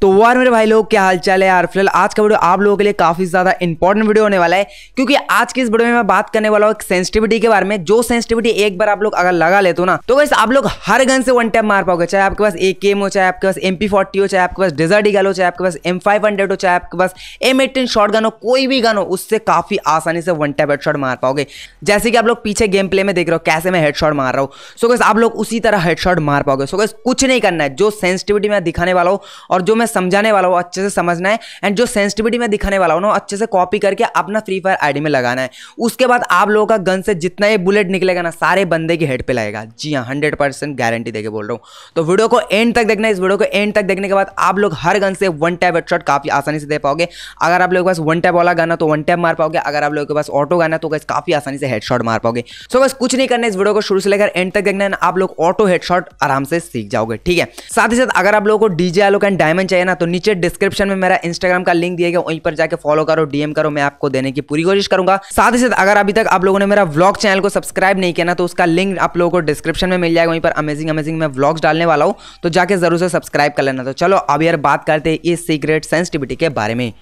तो वार मेरे भाई लोग क्या हाल चाल है यार फिलहाल आज का वीडियो आप लोगों के लिए काफ़ी ज़्यादा इंपॉर्टेंट वीडियो होने वाला है क्योंकि आज की इस वीडियो में मैं बात करने वाला हूँ एक सेंसिटिविटी के बारे में जो सेंसिटिविटी एक बार आप लोग अगर लगा लेते हो ना तो वैसे आप लोग हर गन से वन टैप मार पाओगे चाहे आपके पास ए के हो चाहे आपके पास एम पी फोर्टी हो चाहे आपके पास डिजर्ट ईगल हो चाहे आपके पास एम फाइव हंड्रेड हो चाहे आपके पास एम एटीन शॉर्ट हो कोई भी गन हो उससे काफ़ी आसानी से वन टैप हेड मार पाओगे जैसे कि आप लोग पीछे गेम प्ले में देख रहे हो कैसे मैं हेड मार रहा हूँ सो गैस आप लोग उसी तरह हेड मार पाओगे सो गैस कुछ नहीं करना है जो सेंसिटिविटी मैं दिखाने वाला हूँ और जो मैं मैं समझाने वाला हूँ अच्छे से समझना है एंड जो सेंसिटिविटी मैं दिखाने वाला हूँ ना अच्छे से कॉपी करके अपना फ्री फायर आईडी में लगाना है उसके बाद आप लोगों का गन से जितना ये बुलेट निकलेगा ना सारे बंदे की हेड पे लगेगा जी हाँ हंड्रेड परसेंट गारंटी देकर बोल रहा हूँ तो वीडियो को एंड तक देखना इस वीडियो को एंड तक देखने के बाद आप लोग हर गन से वन टैप हेडशॉट काफ़ी आसानी से दे पाओगे अगर आप लोगों के पास वन टैप वाला गाना तो वन टैप मार पाओगे अगर आप लोगों के पास ऑटो गाना तो काफ़ी आसानी से हेडशॉट मार पाओगे सो बस कुछ नहीं करना इस वीडियो को शुरू से लेकर एंड तक देखना आप लोग ऑटो हेड आराम से सीख जाओगे ठीक है साथ ही साथ अगर आप लोगों को डीजे आलोक एंड डायमंड चाहिए ना तो नीचे डिस्क्रिप्शन में मेरा इंस्टाग्राम का लिंक दिया गया वहीं पर जाकर फॉलो करो डीएम करो मैं आपको देने की पूरी कोशिश करूंगा साथ ही साथ अगर अभी तक आप लोगों ने मेरा ब्लॉग चैनल को सब्सक्राइब नहीं किया ना तो उसका लिंक आप लोगों को डिस्क्रिप्शन में मिल जाएगा वहीं पर अमेजिंग अमेजिंग मैं ब्लॉग्स डालने वाला हूँ तो जाके जरूर से सब्सक्राइब कर लेना तो चलो अब यार बात करते हैं इस सीक्रेट सेंसिटिविटी के बारे में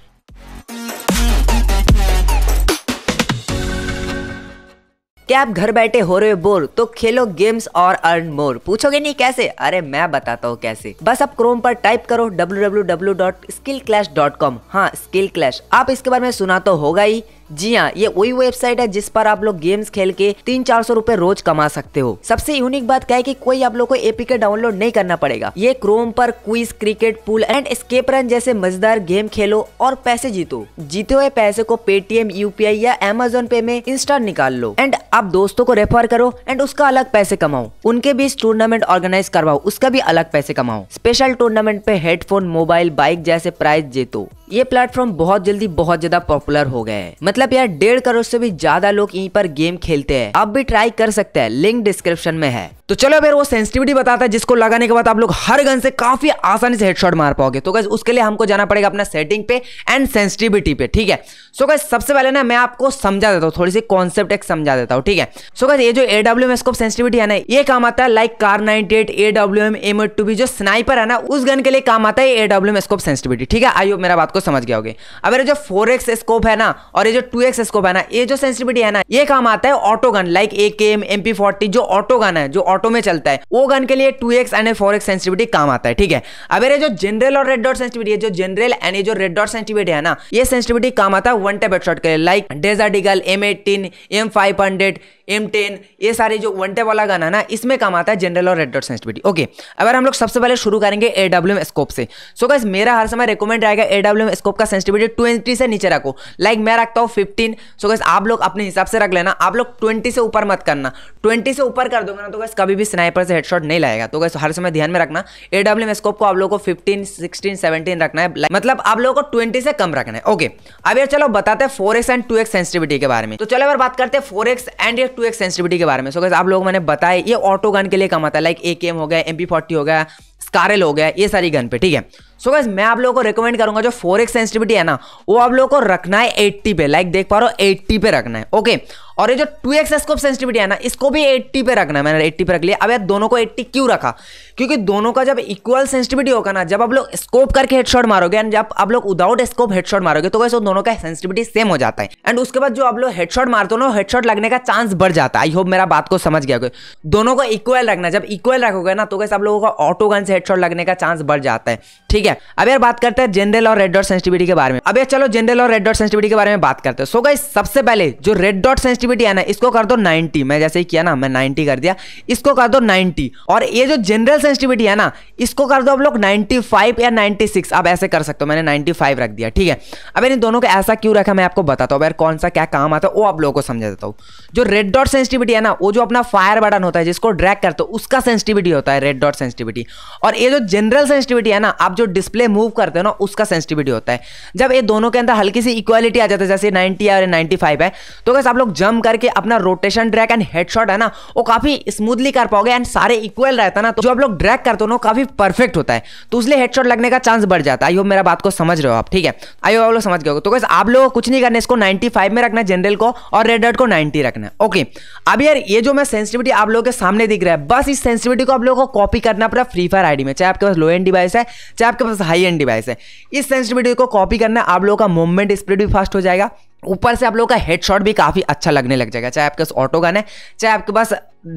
क्या आप घर बैठे हो रहे हो बोर तो खेलो गेम्स और अर्न मोर पूछोगे नहीं कैसे अरे मैं बताता हूँ कैसे बस आप क्रोम पर टाइप करो W W W dot skill clash dot com हाँ स्किल क्लैश आप इसके बारे में सुना तो होगा ही जी हाँ ये वही वेबसाइट है जिस पर आप लोग गेम्स खेल के तीन चार सौ रूपए रोज कमा सकते हो सबसे यूनिक बात क्या है कि कोई आप लोग को एपीके डाउनलोड नहीं करना पड़ेगा ये क्रोम पर quiz cricket pool and escape run जैसे मजेदार गेम खेलो और पैसे जीतो जीते हुए पैसे को पेटीएम यूपीआई या एमेजोन पे में इंस्टा निकाल लो एंड आप दोस्तों को रेफर करो एंड उसका अलग पैसे कमाओ उनके बीच टूर्नामेंट ऑर्गेनाइज करवाओ उसका भी अलग पैसे कमाओ स्पेशल टूर्नामेंट पे हेडफोन मोबाइल बाइक जैसे प्राइज जीतो ये प्लेटफॉर्म बहुत जल्दी बहुत ज्यादा पॉपुलर हो गए हैं मतलब मतलब यार डेढ़ करोड़ से भी ज्यादा लोग यहीं पर गेम खेलते हैं आप भी ट्राई कर सकते हैं लिंक डिस्क्रिप्शन में है तो चलो फिर वो सेंसिटिविटी बताता है जिसको लगाने के बाद आप लोग हर गन से काफी आसानी से हेडशॉट मार पाओगे तो गैस उसके लिए हमको जाना पड़ेगा अपना सेटिंग पे एंड सेंसिटिविटी पे ठीक है सो so, गैस सबसे पहले ना मैं आपको समझा देता हूँ थोड़ी सी कॉन्सेप्ट एक समझा देता हूँ ठीक है सो so, गैस ये जो A W M scope sensitivity है ना ये काम आता है like Kar ninety eight A W M M eight जो स्नाइपर है ना उस गन के लिए काम आता है A W M scope sensitivity ठीक है आई होप मेरा बात को समझ गया होगी अब ये जो फोर स्कोप है ना और ये जो टू एक्स स्कोप है ना ये जो सेंसिटिविटी है ना ये काम आता है auto gun like A K M M P forty जो ऑटो गन है जो ऑटो में चलता है वो गन के लिए two X and four X sensitivity काम आता है ठीक है अब ये जो जनरल और रेड डॉट सेंसिटिविटी है जो जनरल एंड ये जो रेड डॉट सेंसिटिविटी है ना ये सेंसिटिविटी काम आता है वन टेप शॉट के लिए like desert eagle M eighteen M five hundred M ten ये सारे जो वन टेप वाला गन है ना इसमें काम आता है जनरल और रेड डॉट सेंसिटिविटी ओके अगर हम लोग सबसे पहले शुरू करेंगे ए डब्ल्यू एम स्कोप से सो गाइस मेरा हर समय रिकमेंड रहेगा ए डब्ल्यू एम स्कोप का सेंसिटिविटी ट्वेंटी से नीचे रखो लाइक मैं रखता हूँ फिफ्टीन सो गाइस आप लोग अपने हिसाब से रख लेना आप लोग ट्वेंटी से ऊपर मत करना ट्वेंटी से ऊपर कर दोगे ना तो गाइस कभी भी स्नाइपर से हेडशॉट नहीं लाएगा तो गैस हर समय ध्यान में रखना एडब्ल्यू एम स्कोप को आप लोगों को फिफ्टीन सिक्सटीन सेवनटीन रखना है मतलब आप लोगों को ट्वेंटी से कम रखना है ओके अब यार चलो बताते हैं फोर एंड टू सेंसिटिविटी के बारे में तो चलो अगर बात करते हैं four and two X sensitivity के बारे में सो गैस आप लोग मैंने बताया ये ऑटो गन के लिए कम आता है लाइक ए हो गया एम हो गया स्कारल हो गया ये सारी गन पे ठीक है सो so मैं आप लोगों को रिकमेंड करूंगा जो फोरेक्स सेंसिटिविटी है ना वो आप लोगों को रखना है 80 पे लाइक देख पा रहे हो 80 पे रखना है ओके और ये जो टू एक्स स्कोप सेंसिटिविटी है ना इसको भी 80 पे रखना है मैंने 80 पे रख लिया अब यार दोनों को 80 क्यों रखा क्योंकि दोनों का जब इक्वल सेंसिटिविटी होगा ना जब आप लोग स्कोप करके हेडशॉट मारोगे एंड जब आप लोग विदाउट स्कोप हेडशॉट मारोगे तो वैसे दोनों का सेंसिटिविटी सेम हो जाता है एंड उसके बाद जो आप लोग हेडशॉट मारते हो ना हेडशॉट लगने का चांस बढ़ जाता है आई होप मेरा बात को समझ गया दोनों को इक्वल रखना जब इक्वल रखोगे ना तो वैसे आप लोगों का ऑटो गन से हेडशॉट लगने का चांस बढ़ जाता है ठीक ठीक है अब यार बात करते हैं जनरल और रेड डॉट सेंसिटिविटी के बारे में अब यार चलो जनरल और रेड डॉट सेंसिटिविटी के बारे में बात करते हैं सो गाइस सबसे पहले जो रेड डॉट सेंसिटिविटी है ना इसको कर दो 90 मैं जैसे ही किया ना मैं 90 कर दिया इसको कर दो 90 और ये जो जनरल सेंसिटिविटी है ना इसको कर दो आप लोग 95 या 96 आप ऐसे कर सकते हो मैंने 95 रख दिया ठीक है अब इन दोनों को ऐसा क्यों रखा मैं आपको बताता हूँ यार कौन सा क्या काम आता है वो आप लोगों को समझा देता हूँ जो रेड डॉट सेंसिटिविटी है ना वो जो अपना फायर बटन होता है जिसको ड्रैग करते हो उसका सेंसिटिविटी होता है रेड डॉट सेंसिटिविटी और ये जो जनरल सेंसिटिविटी है ना आप जो डिस्प्ले मूव करते हो ना उसका सेंसिटिविटी होता है जब ये दोनों के अंदर हल्की सी इक्वालिटी आ जाती है जैसे नाइनटी और नाइनटी फाइव है तो कैसे आप लोग जम करके अपना rotation drag and head shot है ना वो काफी स्मूथली कर पाओगे एंड सारे इक्वल रहता है ना तो जो आप लोग ड्रैक करते हो ना काफी परफेक्ट होता है तो उसलिए हेड शॉट लगने का चांस बढ़ जाता है आई होप मेरा बात को समझ रहे हो आप ठीक है आई होप आप लोग समझ गए हो तो कैसे आप लोग कुछ नहीं करना इसको नाइनटी फाइव में रखना जनरल को और रेड डॉट को नाइनटी रखना ओके अब यार ये जो मैं सेंसिटिविटी आप लोगों के सामने दिख रहा है बस इस सेंसिटिविटी को आप लोगों को कॉपी करना पड़ा फ्री फायर आईडी में चाहे आपके पास लो एंड डिवाइस है चाहे आपके पास हाई एंड डिवाइस है इस सेंसिटिविटी को कॉपी करना आप लोगों का मूवमेंट स्पीड भी फास्ट हो जाएगा ऊपर से आप लोगों का हेडशॉट भी काफ़ी अच्छा लगने लग जाएगा चाहे आपके पास ऑटो गन है चाहे आपके पास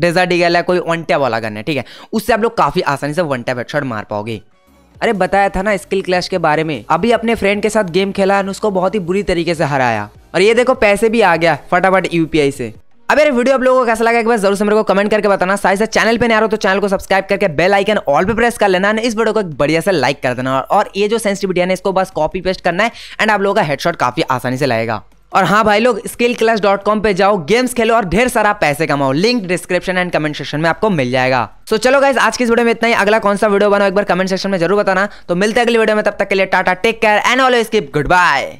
डेजर्ट ईगल है कोई वन टैप वाला गन है ठीक है उससे आप लोग काफ़ी आसानी से वन टैप हेडशॉट मार पाओगे अरे बताया था ना स्किल क्लैश के बारे में अभी अपने फ्रेंड के साथ गेम खेला और उसको बहुत ही बुरी तरीके से हराया और ये देखो पैसे भी आ गया फटाफट यूपीआई से अब ये वीडियो आप लोगों को कैसा लगा एक बार जरूर से मेरे को कमेंट करके बताना साथ साथ चैनल पे नया हो तो चैनल को सब्सक्राइब करके बेल आइकन ऑल पे प्रेस कर लेना इस वीडियो को बढ़िया से लाइक कर देना और ये जो सेंसिटिविटी है इसको बस कॉपी पेस्ट करना है एंड आप लोगों का हेडशॉट काफी आसानी से लगेगा और हाँ भाई लोग स्किल क्लास डॉट कॉम पे जाओ गेम्स खेलो और ढेर सारा पैसे कमाओ link description and comment section में आपको मिल जाएगा सो so, चलो गाइस आज की इस वीडियो में इतना ही अगला कौन सा वीडियो बनाओ एक बार कमेंट सेक्शन में जरूर बताना तो मिलते हैं अगली वीडियो में तब तक के लिए tata take care and always skip good bye